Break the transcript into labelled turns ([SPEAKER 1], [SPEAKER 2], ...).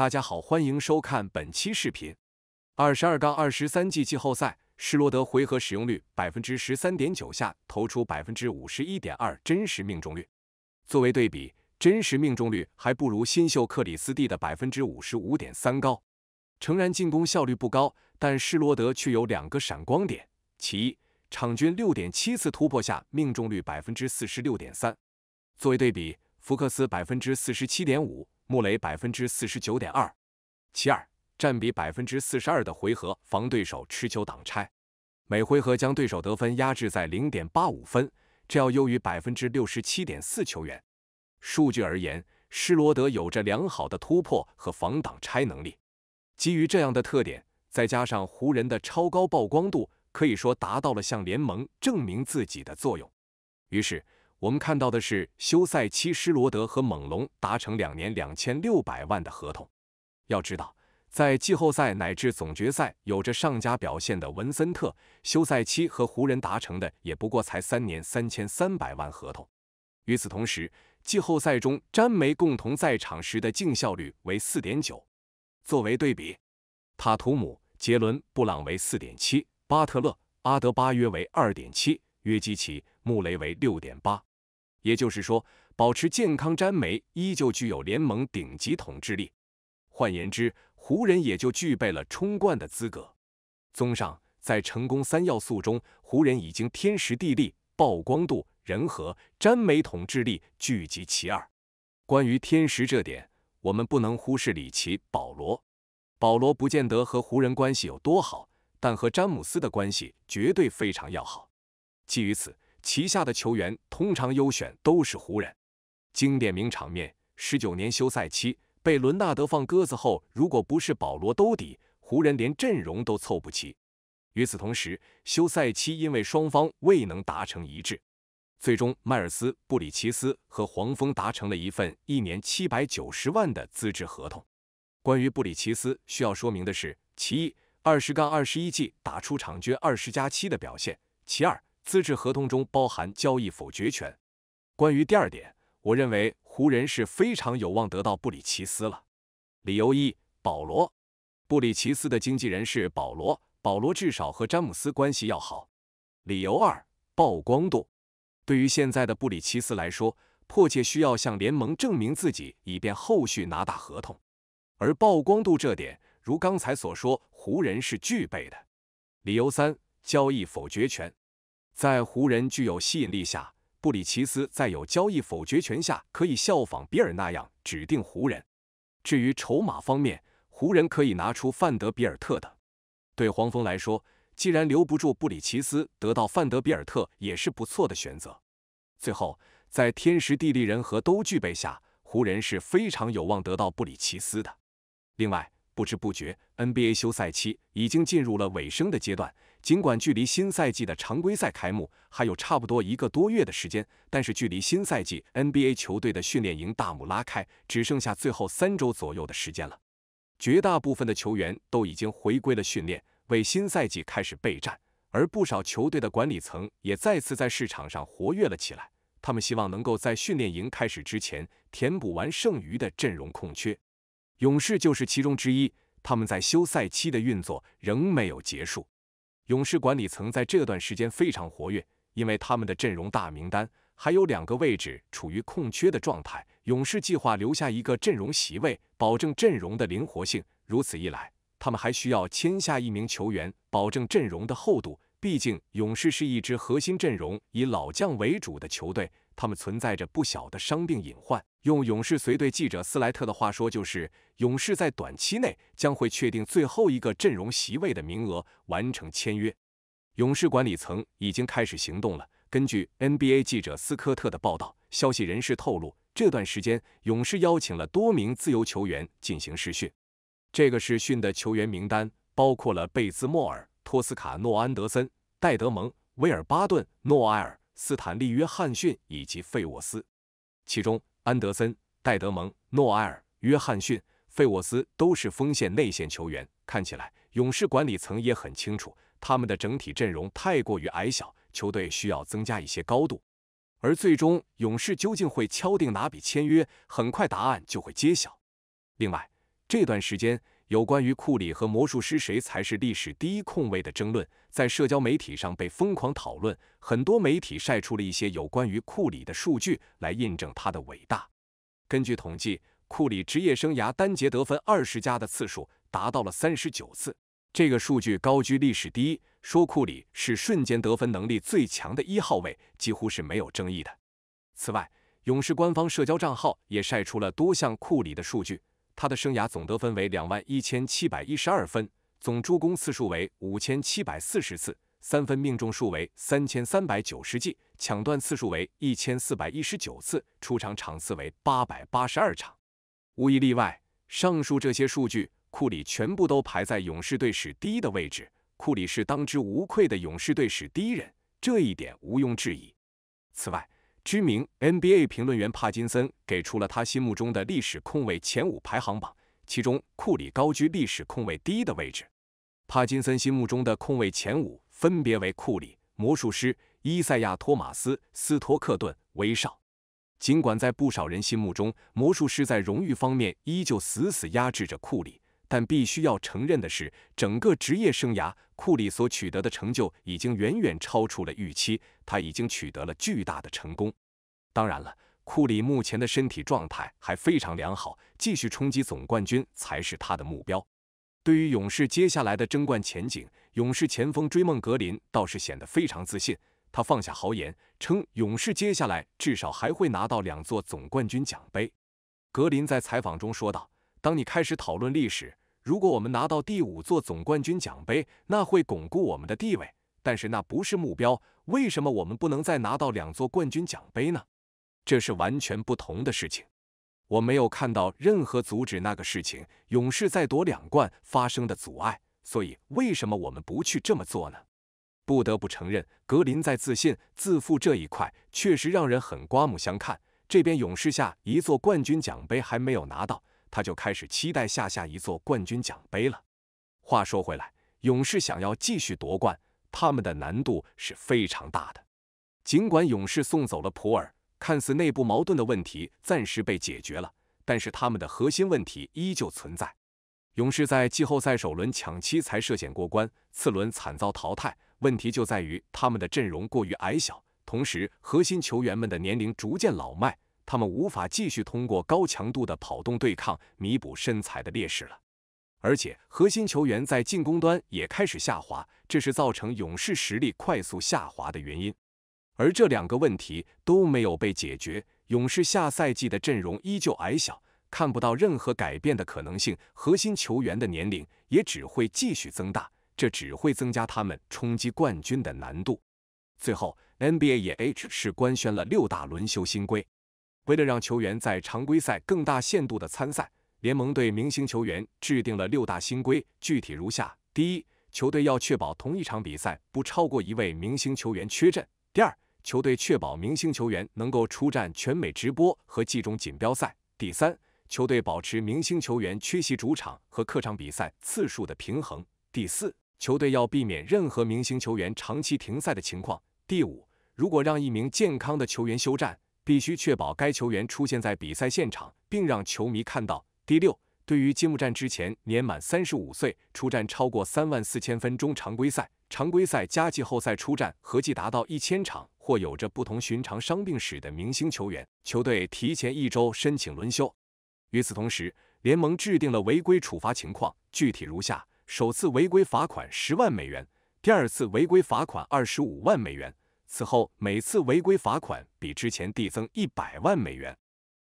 [SPEAKER 1] 大家好，欢迎收看本期视频。二十二杠二十三季季后赛，施罗德回合使用率百分之十三点九，下投出百分之五十一点二真实命中率。作为对比，真实命中率还不如新秀克里斯蒂的百分之五十五点三高。诚然，进攻效率不高，但施罗德却有两个闪光点。其一，场均六点七次突破下命中率百分之四十六点三。作为对比，福克斯百分之四十七点五。穆雷百分之四十九点二，其二占比百分之四十二的回合防对手持球挡拆，每回合将对手得分压制在零点八五分，这要优于百分之六十七点四球员。数据而言，施罗德有着良好的突破和防挡拆能力。基于这样的特点，再加上湖人的超高曝光度，可以说达到了向联盟证明自己的作用。于是。我们看到的是休赛期施罗德和猛龙达成两年两千六百万的合同。要知道，在季后赛乃至总决赛有着上佳表现的文森特，休赛期和湖人达成的也不过才三年三千三百万合同。与此同时，季后赛中詹梅共同在场时的净效率为四点九。作为对比，塔图姆、杰伦·布朗为四点七，巴特勒、阿德巴约为二点七，约基奇、穆雷为六点八。也就是说，保持健康，詹美依旧具有联盟顶级统治力。换言之，湖人也就具备了冲冠的资格。综上，在成功三要素中，湖人已经天时地利、曝光度、人和、詹美统治力聚集其二。关于天时这点，我们不能忽视里奇·保罗。保罗不见得和湖人关系有多好，但和詹姆斯的关系绝对非常要好。基于此。旗下的球员通常优选都是湖人。经典名场面：十九年休赛期被伦纳德放鸽子后，如果不是保罗兜底，湖人连阵容都凑不齐。与此同时，休赛期因为双方未能达成一致，最终迈尔斯·布里奇斯和黄蜂达成了一份一年七百九十万的资质合同。关于布里奇斯需要说明的是：其一，二十杠二十一季打出场均二十加七的表现；其二。资质合同中包含交易否决权。关于第二点，我认为湖人是非常有望得到布里奇斯了。理由一：保罗，布里奇斯的经纪人是保罗，保罗至少和詹姆斯关系要好。理由二：曝光度，对于现在的布里奇斯来说，迫切需要向联盟证明自己，以便后续拿大合同。而曝光度这点，如刚才所说，湖人是具备的。理由三：交易否决权。在湖人具有吸引力下，布里奇斯在有交易否决权下可以效仿比尔那样指定湖人。至于筹码方面，湖人可以拿出范德比尔特等。对黄蜂来说，既然留不住布里奇斯，得到范德比尔特也是不错的选择。最后，在天时地利人和都具备下，湖人是非常有望得到布里奇斯的。另外，不知不觉，NBA 休赛期已经进入了尾声的阶段。尽管距离新赛季的常规赛开幕还有差不多一个多月的时间，但是距离新赛季 NBA 球队的训练营大幕拉开只剩下最后三周左右的时间了。绝大部分的球员都已经回归了训练，为新赛季开始备战。而不少球队的管理层也再次在市场上活跃了起来，他们希望能够在训练营开始之前填补完剩余的阵容空缺。勇士就是其中之一，他们在休赛期的运作仍没有结束。勇士管理层在这段时间非常活跃，因为他们的阵容大名单还有两个位置处于空缺的状态。勇士计划留下一个阵容席位，保证阵容的灵活性。如此一来，他们还需要签下一名球员，保证阵容的厚度。毕竟，勇士是一支核心阵容以老将为主的球队。他们存在着不小的伤病隐患。用勇士随队记者斯莱特的话说，就是勇士在短期内将会确定最后一个阵容席位的名额，完成签约。勇士管理层已经开始行动了。根据 NBA 记者斯科特的报道，消息人士透露，这段时间勇士邀请了多名自由球员进行试训。这个试训的球员名单包括了贝兹莫尔、托斯卡诺、安德森、戴德蒙、威尔巴顿、诺埃尔。斯坦利·约翰逊以及费沃斯，其中安德森、戴德蒙、诺埃尔、约翰逊、费沃斯都是锋线内线球员。看起来，勇士管理层也很清楚，他们的整体阵容太过于矮小，球队需要增加一些高度。而最终，勇士究竟会敲定哪笔签约，很快答案就会揭晓。另外，这段时间。有关于库里和魔术师谁才是历史第一控卫的争论，在社交媒体上被疯狂讨论。很多媒体晒出了一些有关于库里的数据来印证他的伟大。根据统计，库里职业生涯单节得分二十加的次数达到了三十九次，这个数据高居历史第一。说库里是瞬间得分能力最强的一号位，几乎是没有争议的。此外，勇士官方社交账号也晒出了多项库里的数据。他的生涯总得分为两万一千七百一十二分，总助攻次数为五千七百四十次，三分命中数为三千三百九十记，抢断次数为一千四百一十九次，出场场次为八百八十二场。无一例外，上述这些数据，库里全部都排在勇士队史第一的位置。库里是当之无愧的勇士队史第一人，这一点毋庸置疑。此外，知名 NBA 评论员帕金森给出了他心目中的历史控卫前五排行榜，其中库里高居历史控卫第一的位置。帕金森心目中的控卫前五分别为库里、魔术师、伊赛亚·托马斯、斯托克顿、威少。尽管在不少人心目中，魔术师在荣誉方面依旧死死压制着库里。但必须要承认的是，整个职业生涯，库里所取得的成就已经远远超出了预期。他已经取得了巨大的成功。当然了，库里目前的身体状态还非常良好，继续冲击总冠军才是他的目标。对于勇士接下来的争冠前景，勇士前锋追梦格林倒是显得非常自信。他放下豪言，称勇士接下来至少还会拿到两座总冠军奖杯。格林在采访中说道：“当你开始讨论历史。”如果我们拿到第五座总冠军奖杯，那会巩固我们的地位，但是那不是目标。为什么我们不能再拿到两座冠军奖杯呢？这是完全不同的事情。我没有看到任何阻止那个事情，勇士再夺两冠发生的阻碍。所以，为什么我们不去这么做呢？不得不承认，格林在自信、自负这一块确实让人很刮目相看。这边勇士下一座冠军奖杯还没有拿到。他就开始期待下下一座冠军奖杯了。话说回来，勇士想要继续夺冠，他们的难度是非常大的。尽管勇士送走了普尔，看似内部矛盾的问题暂时被解决了，但是他们的核心问题依旧存在。勇士在季后赛首轮抢七才涉险过关，次轮惨遭淘汰。问题就在于他们的阵容过于矮小，同时核心球员们的年龄逐渐老迈。他们无法继续通过高强度的跑动对抗弥补身材的劣势了，而且核心球员在进攻端也开始下滑，这是造成勇士实力快速下滑的原因。而这两个问题都没有被解决，勇士下赛季的阵容依旧矮小，看不到任何改变的可能性。核心球员的年龄也只会继续增大，这只会增加他们冲击冠军的难度。最后，NBA 也 H 是官宣了六大轮休新规。为了让球员在常规赛更大限度的参赛，联盟对明星球员制定了六大新规，具体如下：第一，球队要确保同一场比赛不超过一位明星球员缺阵；第二，球队确保明星球员能够出战全美直播和季中锦标赛；第三，球队保持明星球员缺席主场和客场比赛次数的平衡；第四，球队要避免任何明星球员长期停赛的情况；第五，如果让一名健康的球员休战。必须确保该球员出现在比赛现场，并让球迷看到。第六，对于揭幕战之前年满三十五岁、出战超过三万四千分钟常规赛、常规赛加季后赛出战合计达到一千场或有着不同寻常伤病史的明星球员，球队提前一周申请轮休。与此同时，联盟制定了违规处罚情况，具体如下：首次违规罚款十万美元，第二次违规罚款二十五万美元。此后，每次违规罚款比之前递增一百万美元。